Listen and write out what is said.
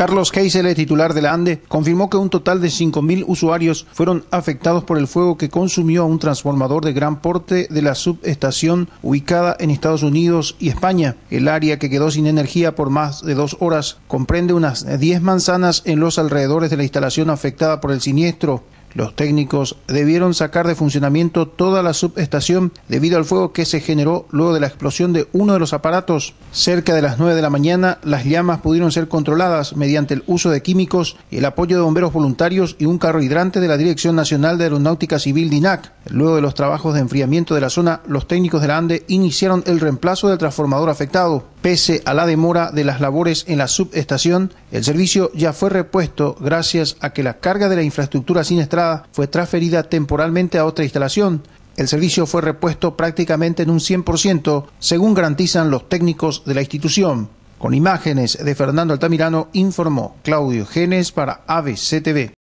Carlos Keisel, titular de la ANDE, confirmó que un total de 5.000 usuarios fueron afectados por el fuego que consumió a un transformador de gran porte de la subestación ubicada en Estados Unidos y España. El área que quedó sin energía por más de dos horas comprende unas 10 manzanas en los alrededores de la instalación afectada por el siniestro. Los técnicos debieron sacar de funcionamiento toda la subestación debido al fuego que se generó luego de la explosión de uno de los aparatos. Cerca de las 9 de la mañana, las llamas pudieron ser controladas mediante el uso de químicos y el apoyo de bomberos voluntarios y un carro hidrante de la Dirección Nacional de Aeronáutica Civil DINAC. Luego de los trabajos de enfriamiento de la zona, los técnicos de la ANDE iniciaron el reemplazo del transformador afectado. Pese a la demora de las labores en la subestación, el servicio ya fue repuesto gracias a que la carga de la infraestructura siniestrada fue transferida temporalmente a otra instalación. El servicio fue repuesto prácticamente en un 100%, según garantizan los técnicos de la institución. Con imágenes de Fernando Altamirano, informó Claudio Genes para ABCTV.